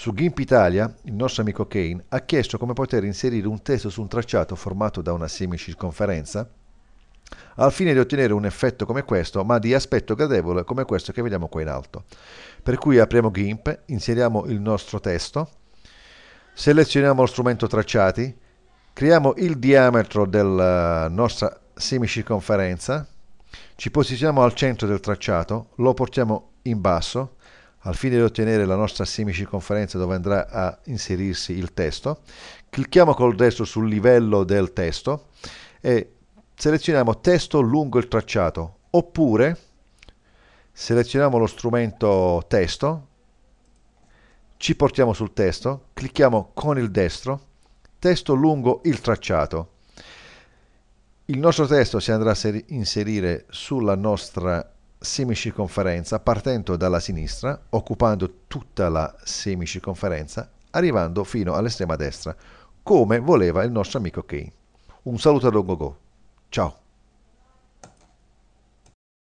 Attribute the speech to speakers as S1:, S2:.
S1: Su Gimp Italia, il nostro amico Kane ha chiesto come poter inserire un testo su un tracciato formato da una semicirconferenza al fine di ottenere un effetto come questo, ma di aspetto gradevole come questo che vediamo qua in alto. Per cui apriamo GIMP, inseriamo il nostro testo, selezioniamo lo strumento tracciati, creiamo il diametro della eh, nostra semicirconferenza, ci posizioniamo al centro del tracciato, lo portiamo in basso, al fine di ottenere la nostra semicirconferenza dove andrà a inserirsi il testo, clicchiamo col destro sul livello del testo e selezioniamo testo lungo il tracciato oppure selezioniamo lo strumento testo, ci portiamo sul testo, clicchiamo con il destro, testo lungo il tracciato. Il nostro testo si andrà a inserire sulla nostra semicirconferenza partendo dalla sinistra, occupando tutta la semicirconferenza, arrivando fino all'estrema destra, come voleva il nostro amico Kane. Un saluto a Longo Go. Ciao!